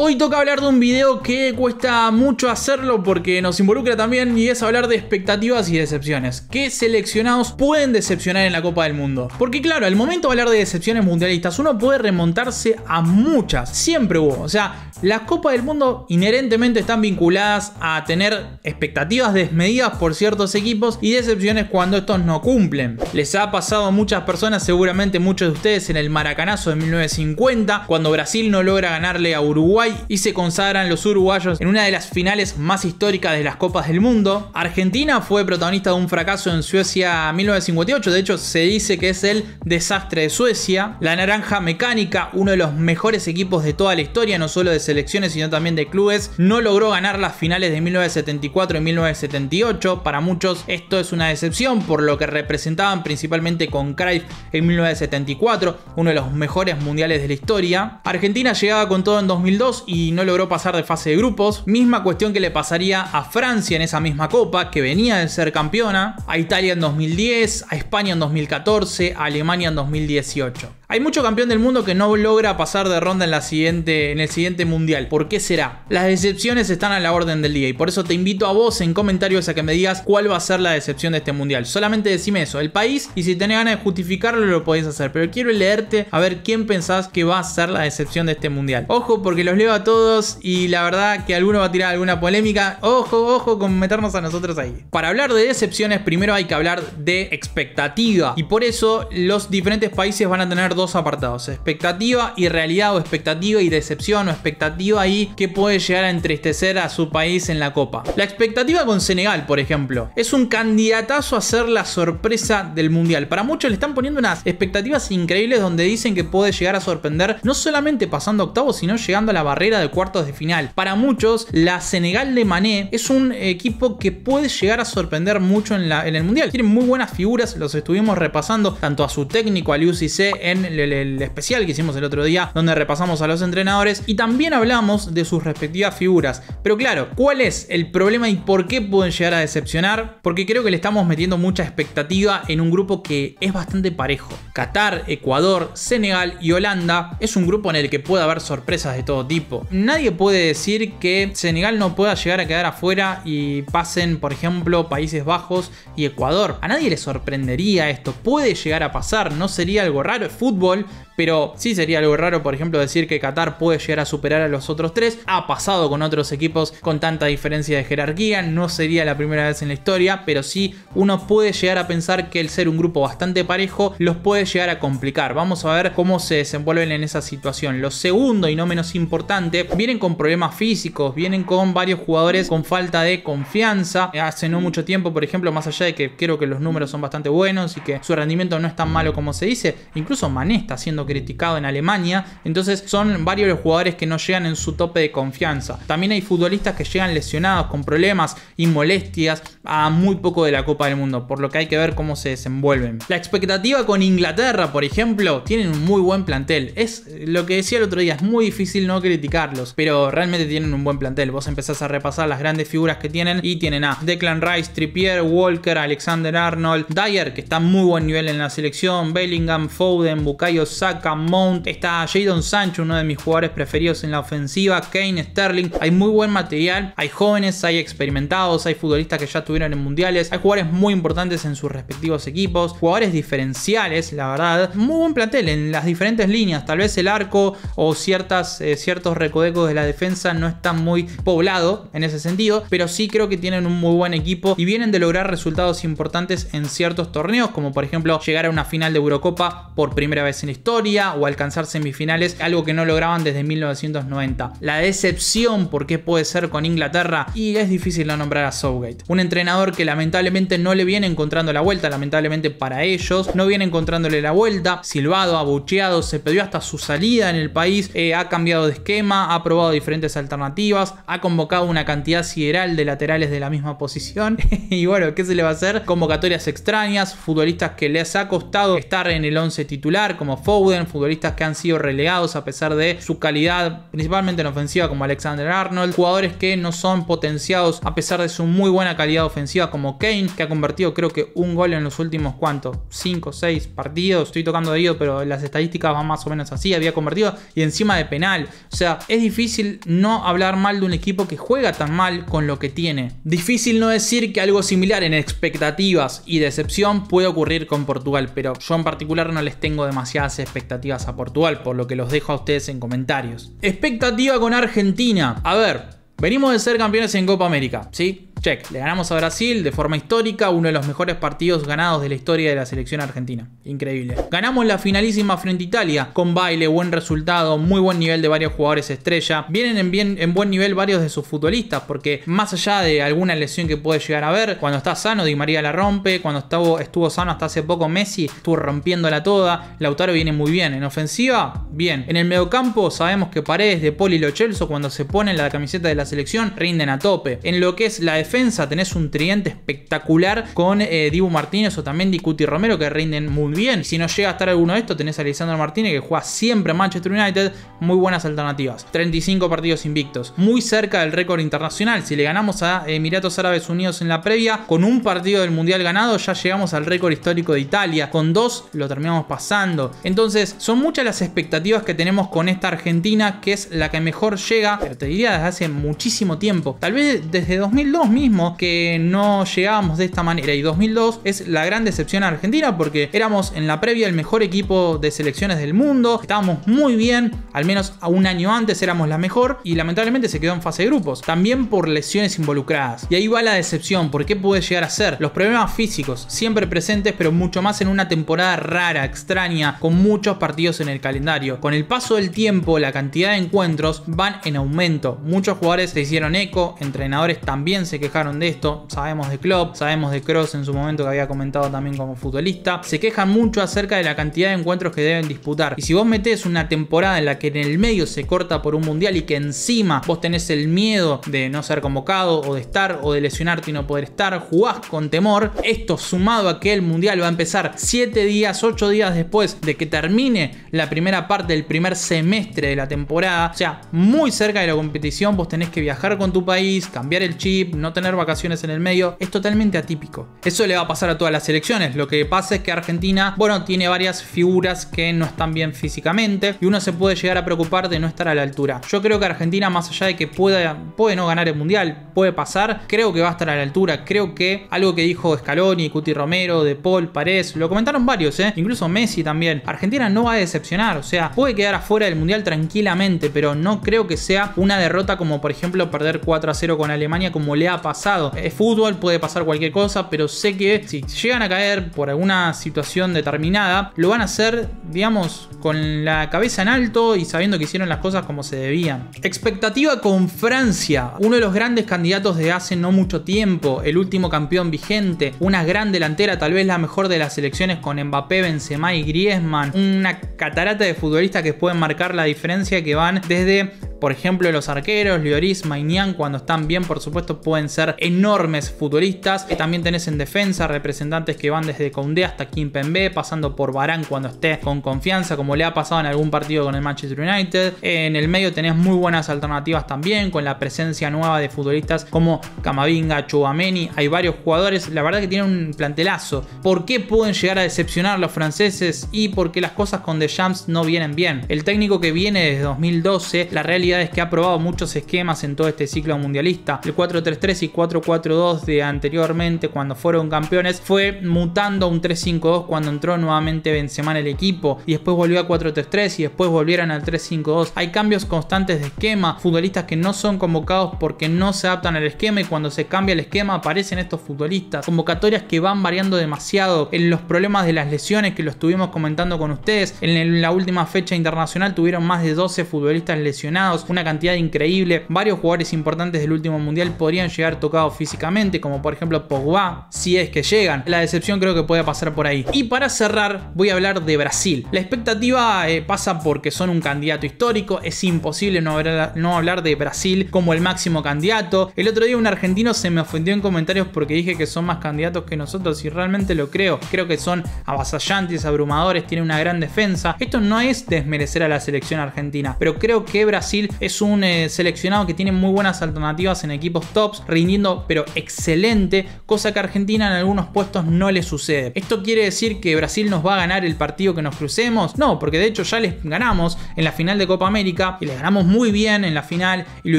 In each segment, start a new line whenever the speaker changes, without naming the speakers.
Hoy toca hablar de un video que cuesta mucho hacerlo porque nos involucra también y es hablar de expectativas y decepciones. ¿Qué seleccionados pueden decepcionar en la Copa del Mundo? Porque claro, al momento de hablar de decepciones mundialistas uno puede remontarse a muchas. Siempre hubo. O sea, las Copas del Mundo inherentemente están vinculadas a tener expectativas desmedidas por ciertos equipos y decepciones cuando estos no cumplen. Les ha pasado a muchas personas, seguramente muchos de ustedes, en el Maracanazo de 1950, cuando Brasil no logra ganarle a Uruguay y se consagran los uruguayos en una de las finales más históricas de las Copas del Mundo. Argentina fue protagonista de un fracaso en Suecia 1958, de hecho se dice que es el desastre de Suecia. La Naranja Mecánica, uno de los mejores equipos de toda la historia, no solo de selecciones sino también de clubes, no logró ganar las finales de 1974 y 1978. Para muchos esto es una decepción por lo que representaban principalmente con Cruyff en 1974, uno de los mejores mundiales de la historia. Argentina llegaba con todo en 2002 y no logró pasar de fase de grupos. Misma cuestión que le pasaría a Francia en esa misma copa, que venía de ser campeona, a Italia en 2010, a España en 2014, a Alemania en 2018. Hay mucho campeón del mundo que no logra pasar de ronda en, la siguiente, en el siguiente mundial. ¿Por qué será? Las decepciones están a la orden del día y por eso te invito a vos en comentarios a que me digas cuál va a ser la decepción de este mundial. Solamente decime eso, el país, y si tenés ganas de justificarlo lo podés hacer. Pero quiero leerte a ver quién pensás que va a ser la decepción de este mundial. Ojo, porque los leo a todos y la verdad que alguno va a tirar alguna polémica. Ojo, ojo con meternos a nosotros ahí. Para hablar de decepciones, primero hay que hablar de expectativa. Y por eso los diferentes países van a tener dos apartados, expectativa y realidad o expectativa y decepción o expectativa y que puede llegar a entristecer a su país en la Copa. La expectativa con Senegal, por ejemplo, es un candidatazo a ser la sorpresa del Mundial. Para muchos le están poniendo unas expectativas increíbles donde dicen que puede llegar a sorprender no solamente pasando octavos, sino llegando a la barrera de cuartos de final. Para muchos, la Senegal de Mané es un equipo que puede llegar a sorprender mucho en, el Mundial. Tienen muy buenas figuras, los estuvimos repasando tanto a su técnico, a UCC, en el, especial que hicimos el otro día, donde repasamos a los entrenadores y también hablamos de sus respectivas figuras. Pero claro, ¿cuál es el problema y por qué pueden llegar a decepcionar? Porque creo que le estamos metiendo mucha expectativa en un grupo que es bastante parejo. Qatar, Ecuador, Senegal y Holanda es un grupo en el que puede haber sorpresas de todo tipo. Nadie puede decir que Senegal no pueda llegar a quedar afuera y pasen, por ejemplo, Países Bajos y Ecuador. A nadie le sorprendería esto. Puede llegar a pasar, no sería algo raro. Es fútbol fútbol pero sí sería algo raro, por ejemplo, decir que Qatar puede llegar a superar a los otros tres. Ha pasado con otros equipos con tanta diferencia de jerarquía, no sería la primera vez en la historia, pero sí uno puede llegar a pensar que el ser un grupo bastante parejo los puede llegar a complicar. Vamos a ver cómo se desenvuelven en esa situación. Lo segundo y no menos importante, vienen con problemas físicos, vienen con varios jugadores con falta de confianza. Hace no mucho tiempo, por ejemplo, más allá de que creo que los números son bastante buenos y que su rendimiento no es tan malo como se dice, incluso Mané está haciendo criticado en Alemania. Entonces son varios los jugadores que no llegan en su tope de confianza. También hay futbolistas que llegan lesionados, con problemas y molestias a muy poco de la Copa del Mundo, por lo que hay que ver cómo se desenvuelven. La expectativa con Inglaterra, por ejemplo, tienen un muy buen plantel. Es lo que decía el otro día, es muy difícil no criticarlos, pero realmente tienen un buen plantel. Vos empezás a repasar las grandes figuras que tienen y tienen a Declan Rice, Trippier, Walker, Alexander Arnold, Dyer, que está muy buen nivel en la selección, Bellingham, Foden, Bukayo Saka, Mount, está Jadon Sancho, uno de mis jugadores preferidos en la ofensiva, Kane, Sterling. Hay muy buen material, hay jóvenes, hay experimentados, hay futbolistas que ya estuvieron en mundiales, hay jugadores muy importantes en sus respectivos equipos, jugadores diferenciales, la verdad. Muy buen plantel en las diferentes líneas, tal vez el arco o ciertas, eh, ciertos recodecos de la defensa no están muy poblado en ese sentido, pero sí creo que tienen un muy buen equipo y vienen de lograr resultados importantes en ciertos torneos, como por ejemplo llegar a una final de Eurocopa por primera vez en la historia o alcanzar semifinales, algo que no lograban desde 1990. La decepción, porque puede ser con Inglaterra, y es difícil no nombrar a Southgate. Un entrenador que lamentablemente no le viene encontrando la vuelta, lamentablemente para ellos, no viene encontrándole la vuelta, silbado, abucheado, se pidió hasta su salida en el país, eh, ha cambiado de esquema, ha probado diferentes alternativas, ha convocado una cantidad sideral de laterales de la misma posición, y bueno, ¿qué se le va a hacer? Convocatorias extrañas, futbolistas que les ha costado estar en el 11 titular, como Fowler, futbolistas que han sido relegados a pesar de su calidad, principalmente en ofensiva como Alexander Arnold, jugadores que no son potenciados a pesar de su muy buena calidad ofensiva como Kane, que ha convertido creo que un gol en los últimos cuantos, 5 o 6 partidos, estoy tocando de ido pero las estadísticas van más o menos así, había convertido y encima de penal. O sea, es difícil no hablar mal de un equipo que juega tan mal con lo que tiene. Difícil no decir que algo similar en expectativas y decepción puede ocurrir con Portugal, pero yo en particular no les tengo demasiadas expectativas expectativas a Portugal, por lo que los dejo a ustedes en comentarios. Expectativa con Argentina. A ver, venimos de ser campeones en Copa América, ¿sí? Check, le ganamos a Brasil de forma histórica, uno de los mejores partidos ganados de la historia de la selección argentina. Increíble. Ganamos la finalísima frente a Italia, con baile, buen resultado, muy buen nivel de varios jugadores estrella. Vienen en, buen nivel varios de sus futbolistas, porque más allá de alguna lesión que puede llegar a haber, cuando está sano Di María la rompe, cuando estuvo, sano hasta hace poco Messi estuvo rompiéndola toda, Lautaro viene muy bien. En ofensiva, bien. En el mediocampo sabemos que Paredes, De Poli y Celso cuando se ponen la camiseta de la selección rinden a tope. En lo que es la defensa, tenés un tridente espectacular con eh, Dibu Martínez o también Dicuti Romero que rinden muy bien. Si no llega a estar alguno de estos, tenés a Lisandro Martínez que juega siempre en Manchester United. Muy buenas alternativas. 35 partidos invictos. Muy cerca del récord internacional. Si le ganamos a eh, Emiratos Árabes Unidos en la previa, con un partido del Mundial ganado ya llegamos al récord histórico de Italia. Con dos lo terminamos pasando. Entonces son muchas las expectativas que tenemos con esta Argentina que es la que mejor llega, te diría desde hace muchísimo tiempo. Tal vez desde 2002 mismo que no llegábamos de esta manera. Y 2002 es la gran decepción a argentina porque éramos en la previa el mejor equipo de selecciones del mundo, estábamos muy bien, al menos a un año antes éramos la mejor y lamentablemente se quedó en fase de grupos, también por lesiones involucradas. Y ahí va la decepción, porque puede llegar a ser? Los problemas físicos, siempre presentes, pero mucho más en una temporada rara, extraña, con muchos partidos en el calendario. Con el paso del tiempo, la cantidad de encuentros van en aumento. Muchos jugadores se hicieron eco, entrenadores también se quedaron de esto. Sabemos de Klopp, sabemos de Cross en su momento que había comentado también como futbolista. Se quejan mucho acerca de la cantidad de encuentros que deben disputar. Y si vos metés una temporada en la que en el medio se corta por un mundial y que encima vos tenés el miedo de no ser convocado o de estar o de lesionarte y no poder estar, jugás con temor. Esto sumado a que el mundial va a empezar 7 días, 8 días después de que termine la primera parte del primer semestre de la temporada. O sea, muy cerca de la competición vos tenés que viajar con tu país, cambiar el chip, no te tener vacaciones en el medio es totalmente atípico. Eso le va a pasar a todas las selecciones. Lo que pasa es que Argentina, bueno, tiene varias figuras que no están bien físicamente y uno se puede llegar a preocupar de no estar a la altura. Yo creo que Argentina, más allá de que pueda, puede no ganar el mundial, puede pasar, creo que va a estar a la altura. Creo que algo que dijo Scaloni, Cuti Romero, De Paul, Paredes, lo comentaron varios, ¿eh? incluso Messi también. Argentina no va a decepcionar, o sea, puede quedar afuera del mundial tranquilamente, pero no creo que sea una derrota como, por ejemplo, perder 4 a 0 con Alemania, como le ha pasado pasado. Es fútbol, puede pasar cualquier cosa, pero sé que si llegan a caer por alguna situación determinada, lo van a hacer, digamos, con la cabeza en alto y sabiendo que hicieron las cosas como se debían. Expectativa con Francia, uno de los grandes candidatos de hace no mucho tiempo, el último campeón vigente, una gran delantera, tal vez la mejor de las selecciones con Mbappé, Benzema y Griezmann, una catarata de futbolistas que pueden marcar la diferencia que van desde por ejemplo, los arqueros, Lloris, Maignan, cuando están bien, por supuesto, pueden ser enormes futbolistas. Eh, también tenés en defensa representantes que van desde Koundé hasta Kimpembe, pasando por Barán cuando esté con confianza, como le ha pasado en algún partido con el Manchester United. Eh, en el medio tenés muy buenas alternativas también, con la presencia nueva de futbolistas como Camavinga, Chubameni. Hay varios jugadores, la verdad que tienen un plantelazo. ¿Por qué pueden llegar a decepcionar los franceses? Y ¿por qué las cosas con The Jams no vienen bien. El técnico que viene desde 2012, la realidad que ha probado muchos esquemas en todo este ciclo mundialista. El 4-3-3 y 4-4-2 de anteriormente cuando fueron campeones fue mutando un 3-5-2 cuando entró nuevamente Benzema en el equipo y después volvió a 4-3-3 y después volvieron al 3-5-2. Hay cambios constantes de esquema, futbolistas que no son convocados porque no se adaptan al esquema y cuando se cambia el esquema aparecen estos futbolistas. Convocatorias que van variando demasiado en los problemas de las lesiones que lo estuvimos comentando con ustedes. En la última fecha internacional tuvieron más de 12 futbolistas lesionados una cantidad increíble. Varios jugadores importantes del último mundial podrían llegar tocados físicamente, como por ejemplo Pogba, si es que llegan. La decepción creo que puede pasar por ahí. Y para cerrar, voy a hablar de Brasil. La expectativa eh, pasa porque son un candidato histórico, es imposible no hablar, no hablar de Brasil como el máximo candidato. El otro día un argentino se me ofendió en comentarios porque dije que son más candidatos que nosotros y realmente lo creo. Creo que son avasallantes, abrumadores, tienen una gran defensa. Esto no es desmerecer a la selección argentina, pero creo que Brasil es un eh, seleccionado que tiene muy buenas alternativas en equipos tops, rindiendo pero excelente, cosa que a Argentina en algunos puestos no le sucede. ¿Esto quiere decir que Brasil nos va a ganar el partido que nos crucemos? No, porque de hecho ya les ganamos en la final de Copa América y les ganamos muy bien en la final y lo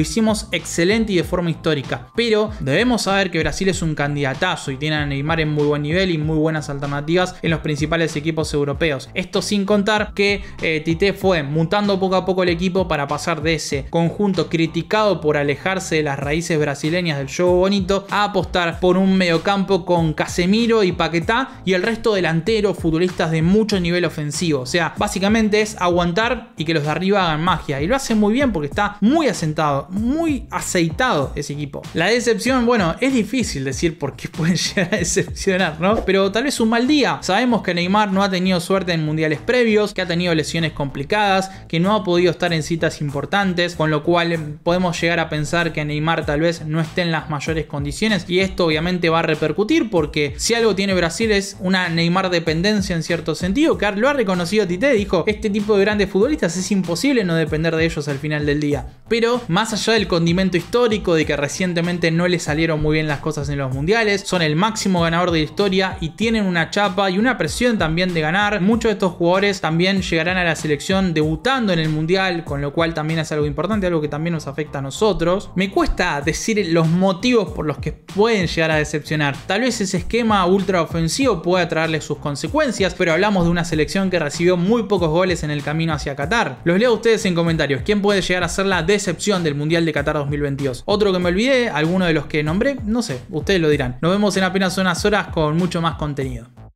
hicimos excelente y de forma histórica. Pero debemos saber que Brasil es un candidatazo y tiene a Neymar en muy buen nivel y muy buenas alternativas en los principales equipos europeos. Esto sin contar que eh, Tite fue mutando poco a poco el equipo para pasar de ese conjunto criticado por alejarse de las raíces brasileñas del juego bonito a apostar por un mediocampo con Casemiro y Paquetá y el resto delantero futbolistas de mucho nivel ofensivo. O sea, básicamente es aguantar y que los de arriba hagan magia. Y lo hace muy bien porque está muy asentado, muy aceitado ese equipo. La decepción, bueno, es difícil decir por qué pueden llegar a decepcionar, ¿no? Pero tal vez un mal día. Sabemos que Neymar no ha tenido suerte en mundiales previos, que ha tenido lesiones complicadas, que no ha podido estar en citas importantes con lo cual em, podemos llegar a pensar que Neymar tal vez no esté en las mayores condiciones y esto obviamente va a repercutir porque si algo tiene Brasil es una Neymar dependencia en cierto sentido, que lo ha reconocido Tite, dijo, este tipo de grandes futbolistas es imposible no depender de ellos al final del día, pero más allá del condimento histórico de que recientemente no le salieron muy bien las cosas en los mundiales, son el máximo ganador de la historia y tienen una chapa y una presión también de ganar, muchos de estos jugadores también llegarán a la selección debutando en el mundial, con lo cual también es algo algo importante, algo que también nos afecta a nosotros. Me cuesta decir los motivos por los que pueden llegar a decepcionar. Tal vez ese esquema ultra ofensivo pueda traerle sus consecuencias, pero hablamos de una selección que recibió muy pocos goles en el camino hacia Qatar. Los leo a ustedes en comentarios. ¿Quién puede llegar a ser la decepción del Mundial de Qatar 2022? Otro que me olvidé, alguno de los que nombré, no sé, ustedes lo dirán. Nos vemos en apenas unas horas con mucho más contenido.